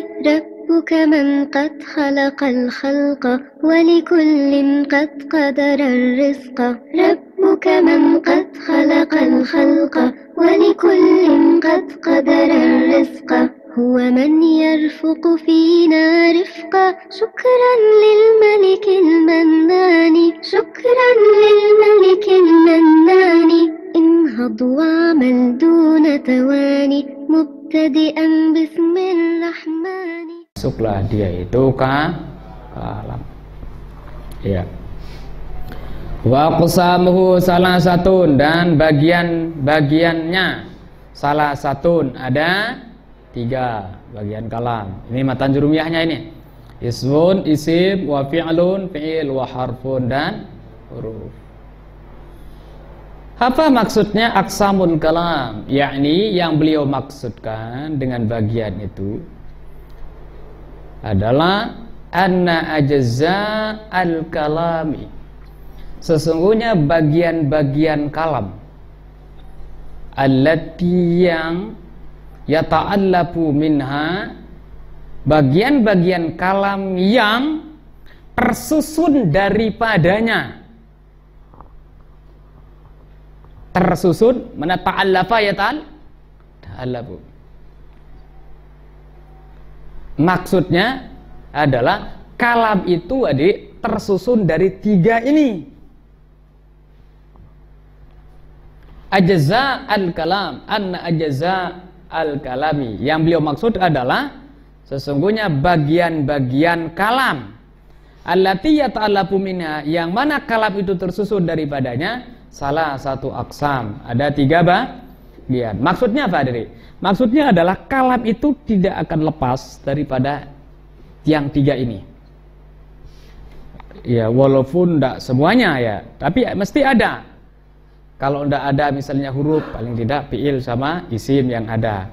ربك من قد خلق الخلق ولكل قد قدر الرزق ربك من قد خلق الخلق ولكل قد قدر الرزق هو من يرفق فينا رفقا شكرا للملك المنان شكرا للملك المنان انهض واعمل دون تواني mubtadi'an dia itu ke kalam Ya Wa qusamuhu salah satu dan bagian bagiannya salah satu ada tiga bagian kalam. Ini matan jurumiahnya ini. Ismun, isim, wa fi'lun, fi'il, wa harfun dan huruf. Apa maksudnya aksamun kalam? Yakni yang beliau maksudkan dengan bagian itu adalah anna ajza al kalami. Sesungguhnya bagian-bagian kalam allati yang yata'allafu minha bagian-bagian kalam yang tersusun daripadanya tersusun mana ta'allafa ya ta'al ta'allabu maksudnya adalah kalam itu adik tersusun dari tiga ini ajza al kalam anna ajza al kalami yang beliau maksud adalah sesungguhnya bagian-bagian kalam allati yata'allafu minha yang mana kalam itu tersusun daripadanya salah satu aksam. Ada tiga bagian. Maksudnya apa dari? Maksudnya adalah kalam itu tidak akan lepas daripada yang tiga ini. Ya walaupun tidak semuanya ya, tapi mesti ada. Kalau tidak ada misalnya huruf, paling tidak fiil sama isim yang ada.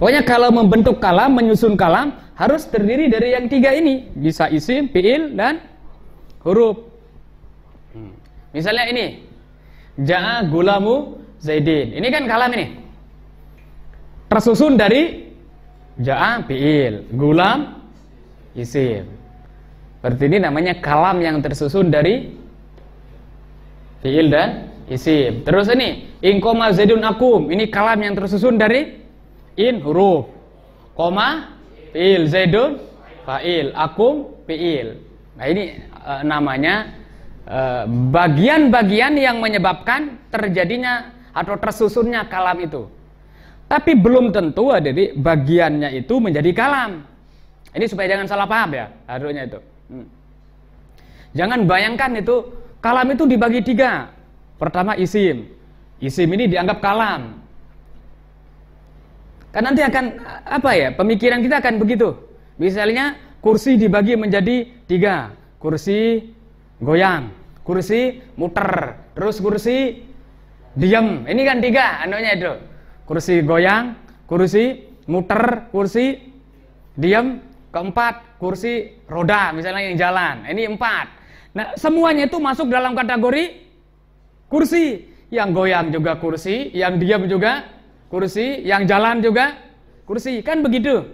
Pokoknya kalau membentuk kalam, menyusun kalam harus terdiri dari yang tiga ini, bisa isim, fiil dan huruf. Hmm. Misalnya ini, Ja'a gulamu Zaidin. Ini kan kalam ini. Tersusun dari Ja'a fi'il, gulam isim. Berarti ini namanya kalam yang tersusun dari fi'il dan isim. Terus ini, in koma zaidun akum. Ini kalam yang tersusun dari in huruf. Koma fi'il zaidun fa'il, akum fi'il. Nah ini e, namanya Eh, bagian-bagian yang menyebabkan terjadinya atau tersusunnya kalam itu. Tapi belum tentu jadi bagiannya itu menjadi kalam. Ini supaya jangan salah paham ya, harusnya itu. Hmm. Jangan bayangkan itu kalam itu dibagi tiga. Pertama isim, isim ini dianggap kalam. Kan nanti akan apa ya? Pemikiran kita akan begitu. Misalnya kursi dibagi menjadi tiga, kursi goyang kursi muter terus kursi diam ini kan tiga anunya itu kursi goyang kursi muter kursi diam keempat kursi roda misalnya yang jalan ini empat nah semuanya itu masuk dalam kategori kursi yang goyang juga kursi yang diam juga kursi yang jalan juga kursi kan begitu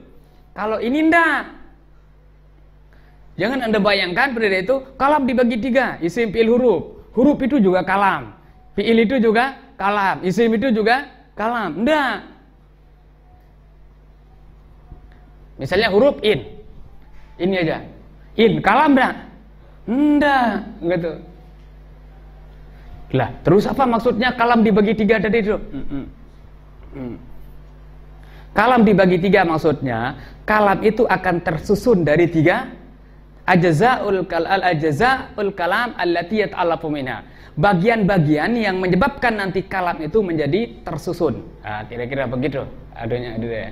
kalau ini ndak Jangan Anda bayangkan pendidik itu kalam dibagi tiga, isim pil huruf. Huruf itu juga kalam. pil itu juga kalam. Isim itu juga kalam. Enggak. Misalnya huruf in. Ini aja. In kalam enggak? Enggak, gitu. Lah, terus apa maksudnya kalam dibagi tiga tadi itu? Mm. Kalam dibagi tiga maksudnya, kalam itu akan tersusun dari tiga ajza'ul kal al kalam allati yata'allafu minha. Bagian-bagian yang menyebabkan nanti kalam itu menjadi tersusun. Nah, kira-kira begitu. adanya ada ya.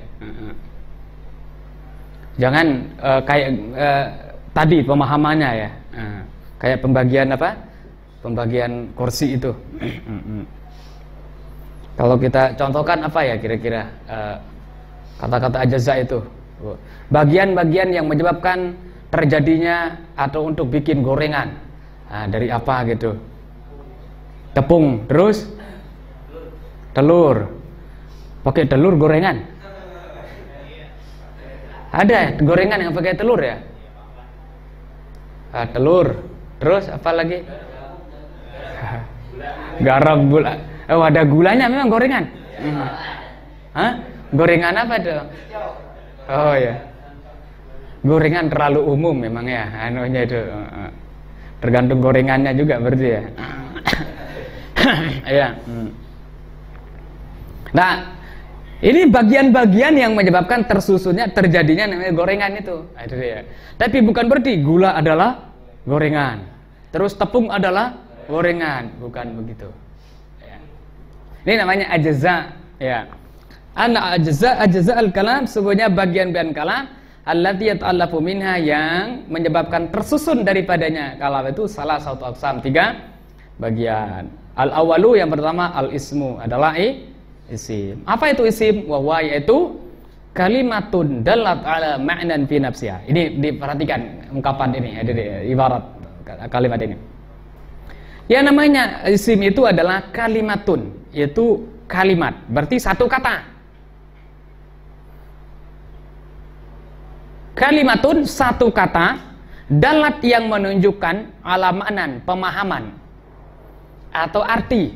Jangan uh, kayak uh, tadi pemahamannya ya. Uh, kayak pembagian apa? Pembagian kursi itu. Kalau kita contohkan apa ya kira-kira uh, kata-kata ajaza itu? Bagian-bagian yang menyebabkan terjadinya atau untuk bikin gorengan nah, dari apa gitu tepung terus telur pakai telur gorengan ada ya, gorengan yang pakai telur ya ah, telur terus apa lagi garam gula oh ada gulanya memang gorengan hmm. Hah? gorengan apa tuh oh ya gorengan terlalu umum memang ya anunya itu tergantung gorengannya juga berarti ya ya nah ini bagian-bagian yang menyebabkan tersusunnya terjadinya namanya gorengan itu ya tapi bukan berarti gula adalah gorengan terus tepung adalah gorengan bukan begitu ya. ini namanya ajaza ya anak ajaza ajaza al kalam sebenarnya bagian-bagian kalam allati yata'allafu minha yang menyebabkan tersusun daripadanya kalau itu salah satu aksam tiga bagian al awalu yang pertama al ismu adalah i, isim apa itu isim wahai yaitu kalimatun dalat ala ma'nan fi nafsiha ini diperhatikan ungkapan ini ya, ibarat kalimat ini ya namanya isim itu adalah kalimatun yaitu kalimat berarti satu kata Kalimatun satu kata dalat yang menunjukkan alamanan, pemahaman atau arti.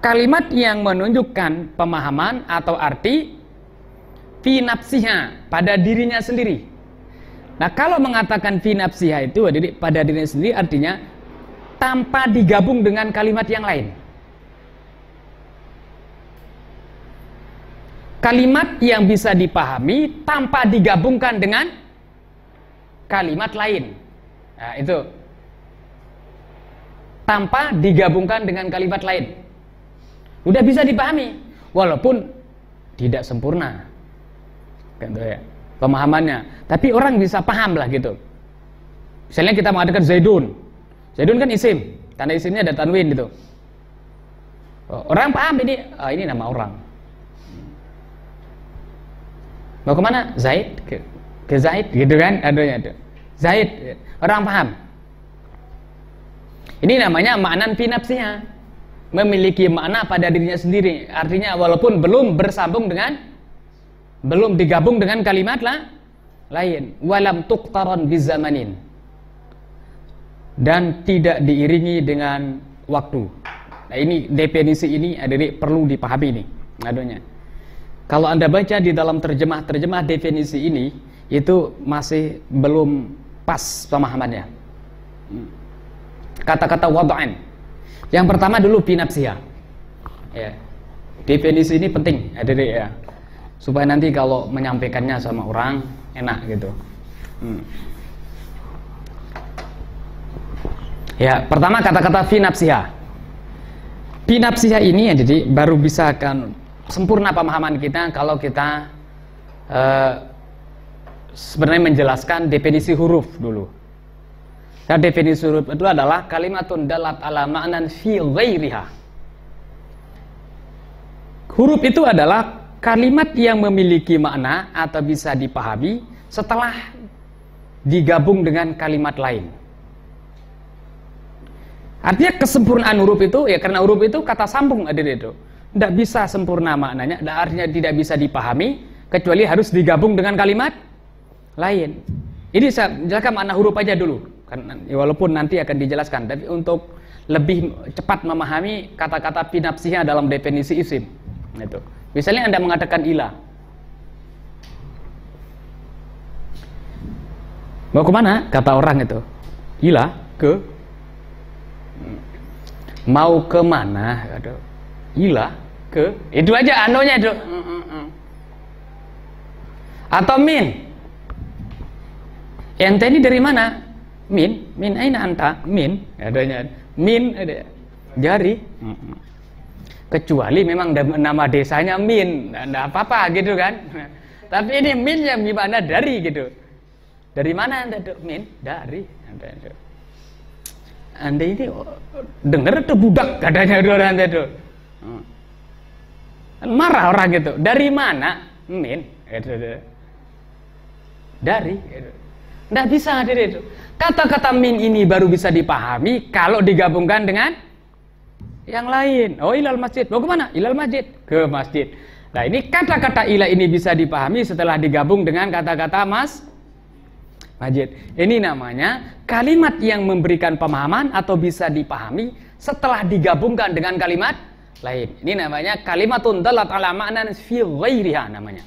Kalimat yang menunjukkan pemahaman atau arti fi pada dirinya sendiri. Nah, kalau mengatakan fi nafsiha itu pada dirinya sendiri artinya tanpa digabung dengan kalimat yang lain. kalimat yang bisa dipahami tanpa digabungkan dengan kalimat lain. Nah, itu tanpa digabungkan dengan kalimat lain. Udah bisa dipahami walaupun tidak sempurna. Gitu ya. Pemahamannya, tapi orang bisa paham lah gitu. Misalnya kita mengadakan Zaidun. Zaidun kan isim, tanda isimnya ada tanwin gitu. Orang paham ini, oh, ini nama orang mau kemana Zaid ke, ke Zaid gitu kan adanya tuh Zaid ya. orang paham ini namanya makna pinapsinya memiliki makna pada dirinya sendiri artinya walaupun belum bersambung dengan belum digabung dengan kalimat lah lain walam tuktaron bizamanin dan tidak diiringi dengan waktu nah ini definisi ini adik perlu dipahami nih adanya kalau Anda baca di dalam terjemah-terjemah definisi ini, itu masih belum pas pemahamannya. Hmm. Kata-kata wada'an. Yang pertama dulu pinapsia. Ya. Definisi ini penting, adik-adik ya. Supaya nanti kalau menyampaikannya sama orang, enak gitu. Hmm. Ya, pertama kata-kata finapsia. Pinapsia ini ya jadi baru bisa kan sempurna pemahaman kita kalau kita uh, sebenarnya menjelaskan definisi huruf dulu. Nah, definisi huruf itu adalah kalimatun dalat ala ma'nan fi ghairiha. Huruf itu adalah kalimat yang memiliki makna atau bisa dipahami setelah digabung dengan kalimat lain. Artinya kesempurnaan huruf itu ya karena huruf itu kata sambung ada itu tidak bisa sempurna maknanya, artinya tidak bisa dipahami, kecuali harus digabung dengan kalimat lain. Ini saya jelaskan makna huruf aja dulu, kan, walaupun nanti akan dijelaskan, tapi untuk lebih cepat memahami kata-kata pinapsinya dalam definisi isim. Itu. Misalnya Anda mengatakan ilah. Mau ke Kata orang itu. Ilah ke hmm. mau ke mana? Aduh gila ke ya, itu aja anonya itu atau min ente ini dari mana min min aina anta min adanya min ada jari kecuali memang nama desanya min ndak apa-apa gitu kan tapi ini min yang gimana dari gitu dari mana anda tuh min dari anda anda ini oh, dengar tuh budak katanya orang anda tuh Hmm. marah orang gitu dari mana min dari gitu. Nggak bisa hadir itu. Kata-kata min ini baru bisa dipahami kalau digabungkan dengan yang lain. Oh ilal masjid. Mau kemana? Ilal masjid. Ke masjid. Nah ini kata-kata ila ini bisa dipahami setelah digabung dengan kata-kata mas masjid. Ini namanya kalimat yang memberikan pemahaman atau bisa dipahami setelah digabungkan dengan kalimat lain. Ini namanya kalimatun dalat ala makna fi ghairiha namanya.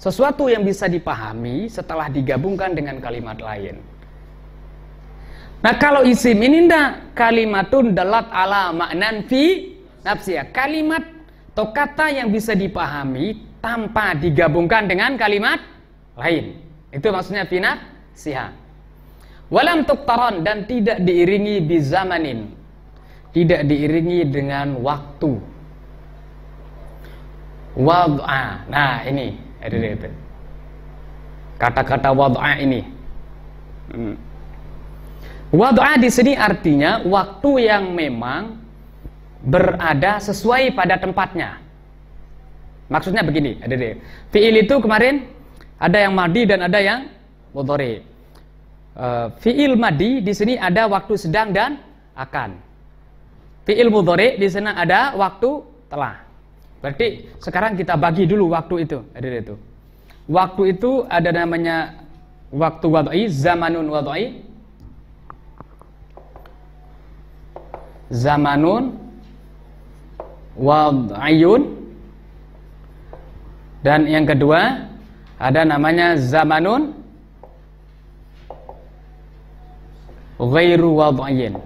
Sesuatu yang bisa dipahami setelah digabungkan dengan kalimat lain. Nah, kalau isim ini ndak kalimatun dalat ala makna fi nafsiya. Kalimat atau kata yang bisa dipahami tanpa digabungkan dengan kalimat lain. Itu maksudnya fi nafsiha. Walam tuktaron dan tidak diiringi bizamanin tidak diiringi dengan waktu. Wad'a. Nah, ini Kata-kata wad'a ini. Hmm. Wad'a di sini artinya waktu yang memang berada sesuai pada tempatnya. Maksudnya begini, ada deh. Fi'il itu kemarin ada yang madi dan ada yang mudhari. Uh, fi'il madi di sini ada waktu sedang dan akan. Fi'il mudhari di sana ada waktu telah. Berarti sekarang kita bagi dulu waktu itu. Ada itu. Waktu itu ada namanya waktu wadai, zamanun wadai. Zamanun wadayun. Dan yang kedua ada namanya zamanun ghairu wadayin.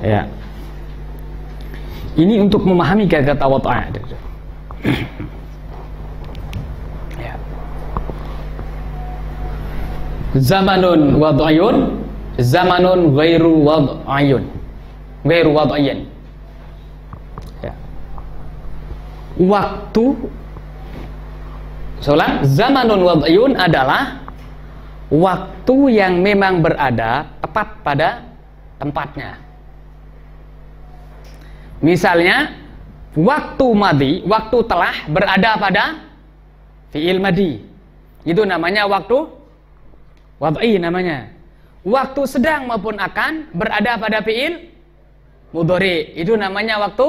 Ya. Ini untuk memahami kata wata'a. ya. Zamanun wad'ayun, zamanun ghairu wad'ayun. Ghairu wad'ayun. Ya. Waktu Soalnya, zamanun wad'ayun adalah waktu yang memang berada tepat pada tempatnya. Misalnya, waktu madi, waktu telah berada pada fi'il madi. Itu namanya waktu wad'i namanya. Waktu sedang maupun akan berada pada fi'il mudhari. Itu namanya waktu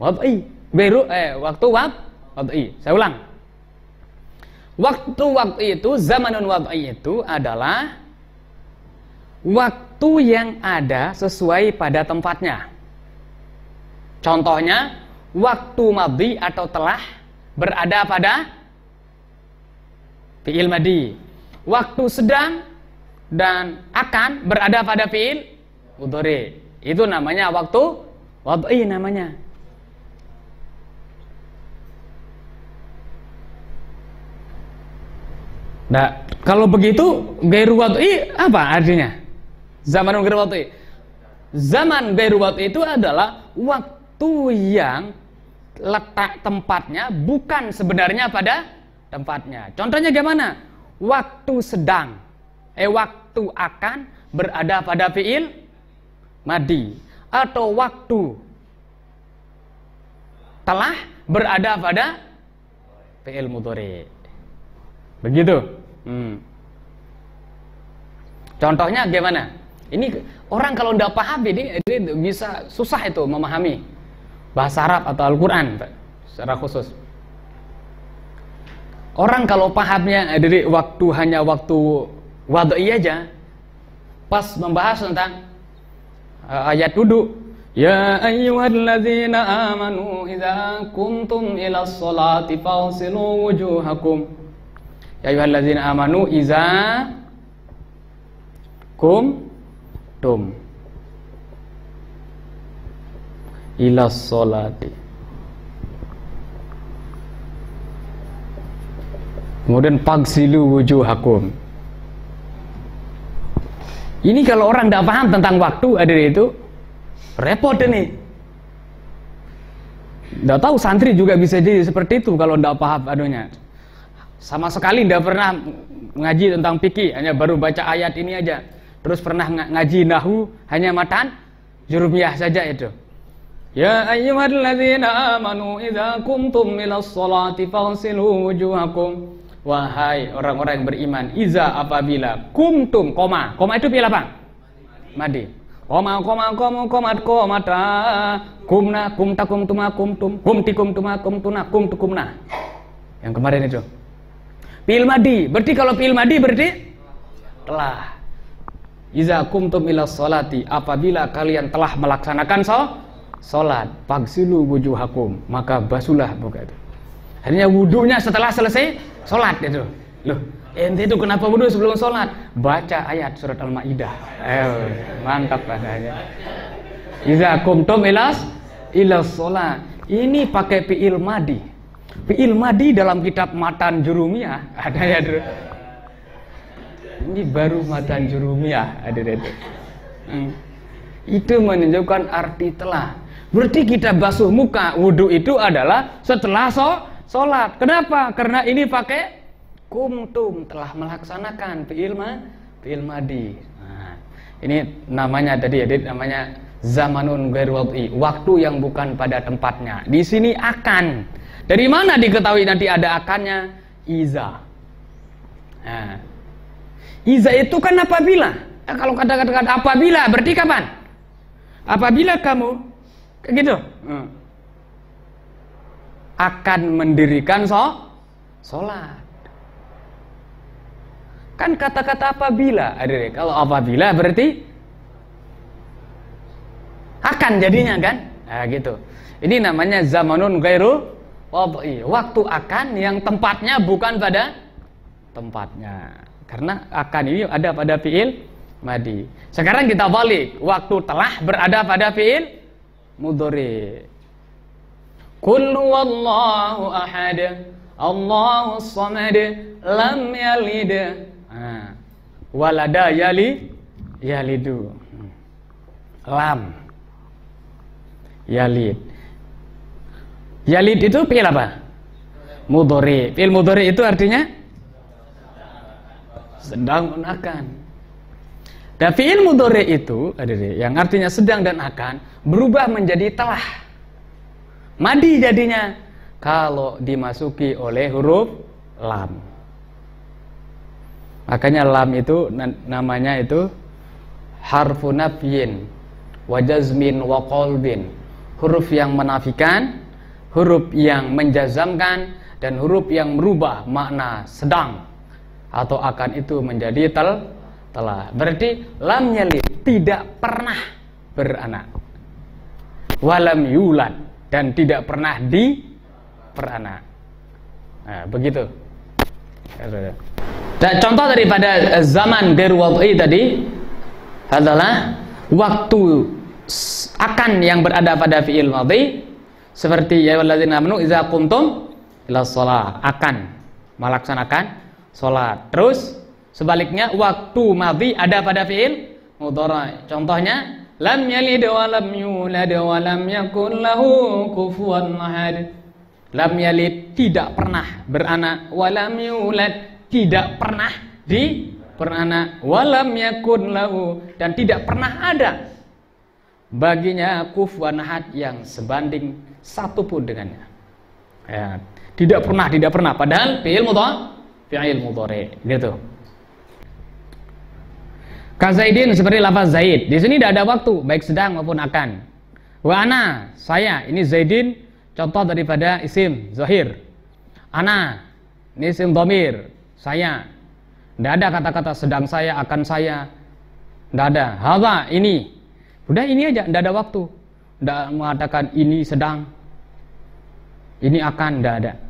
wad'i. Beru, eh, waktu wab wad'i. Saya ulang. Waktu waktu itu, zamanun wad'i itu adalah waktu yang ada sesuai pada tempatnya. Contohnya, waktu madhi atau telah berada pada fi'il madhi. Waktu sedang dan akan berada pada fi'il mudhari. Itu namanya waktu wad'i namanya. Nah, kalau begitu gairu wad'i apa artinya? Zaman gairu wad'i. Zaman gairu wad'i itu adalah waktu sesuatu yang letak tempatnya bukan sebenarnya pada tempatnya. Contohnya gimana? Waktu sedang. Eh waktu akan berada pada fiil madi atau waktu telah berada pada fiil mudhari. Begitu. Hmm. Contohnya gimana? Ini orang kalau tidak paham ini, ini bisa susah itu memahami bahasa Arab atau Al-Quran secara khusus orang kalau pahamnya eh, dari waktu hanya waktu wadai aja pas membahas tentang uh, ayat duduk Ya ayyuhalladzina amanu idza kuntum ila sholati fawsilu wujuhakum Ya ayyuhalladzina amanu idza kum tum ila solati kemudian pagsilu wujuhakum ini kalau orang tidak paham tentang waktu ada itu repot ini tidak tahu santri juga bisa jadi seperti itu kalau tidak paham adanya sama sekali tidak pernah ngaji tentang piki hanya baru baca ayat ini aja terus pernah ngaji nahu hanya matan jurumiyah saja itu يا أيها الذين آمنوا إذا قمتم من الصلاة فاغسلوا وجوهكم Wahai orang-orang yang beriman Iza apabila Kumtum Koma Koma itu pilih apa? Madi Koma koma koma koma komata Kumna kumta kumtuma kumtum Kumti kumtuma kumtuna kumtu kumna Yang kemarin itu Pil madi Berarti kalau pil madi berarti Telah Iza kumtum ila solati Apabila kalian telah melaksanakan sholat sholat pagsulu wujuhakum, maka basulah buka itu. Akhirnya wudhunya setelah selesai sholat itu. Loh, ente itu kenapa wudhu sebelum sholat? Baca ayat surat Al-Ma'idah. Eh, mantap bahasanya. Iza kumtum ilas ilas sholat. Ini pakai fi'il madi. Fi'il madi dalam kitab Matan Jurumiyah. Ada ya, dulu Ini baru Matan Jurumiyah. Ada, itu ya, hmm. Itu menunjukkan arti telah. Berarti kita basuh muka wudhu itu adalah setelah so sholat. Kenapa? Karena ini pakai kumtum telah melaksanakan piilma ma di Nah, ini namanya tadi ya, namanya zamanun gerwati, waktu yang bukan pada tempatnya. Di sini akan. Dari mana diketahui nanti ada akannya? Iza. Nah. Iza itu kan apabila. Nah, kalau kata-kata apabila berarti kapan? Apabila kamu gitu hmm. akan mendirikan so sholat kan kata-kata apabila adik kalau apabila berarti akan jadinya kan nah, gitu ini namanya zamanun gairu waktu akan yang tempatnya bukan pada tempatnya karena akan ini ada pada fiil madi sekarang kita balik waktu telah berada pada fiil mudhari Kullu wallahu ahad Allahu samad lam yalid ah. walada yali yalidu lam yalid yalid itu pil apa mudhari Pil mudhari itu artinya sedang dan akan dan fi'il mudhari itu yang artinya sedang dan akan berubah menjadi telah. Madi jadinya kalau dimasuki oleh huruf lam. Makanya lam itu namanya itu harfu nafyin wa jazmin wa qalbin. Huruf yang menafikan, huruf yang menjazamkan dan huruf yang merubah makna sedang atau akan itu menjadi tel telah. Berarti lam yalid tidak pernah beranak walam yulat dan tidak pernah diperanak. Nah, begitu. Dan nah, contoh daripada eh, zaman ghair tadi adalah waktu akan yang berada pada fi'il madhi seperti ya walladzina amanu idza qumtum ila shalah akan melaksanakan salat. Terus sebaliknya waktu madhi ada pada fi'il mudhari. Contohnya lam yalid wa lam yulad wa lam yakun lahu kufuwan ahad lam yalid tidak pernah beranak wa lam yulad tidak pernah di beranak walam yakun lahu dan tidak pernah ada baginya kufuwan ahad yang sebanding satu pun dengannya ya, tidak pernah tidak pernah padahal fi'il mudhari fi'il mudhari gitu Kazaidin seperti lafaz Zaid. Di sini tidak ada waktu, baik sedang maupun akan. Wa ana, saya. Ini Zaidin, contoh daripada isim, Zahir. Ana, ini isim domir, saya. Tidak ada kata-kata sedang saya, akan saya. Tidak ada. Hawa, ini. sudah ini aja, tidak ada waktu. Tidak mengatakan ini sedang, ini akan, tidak ada.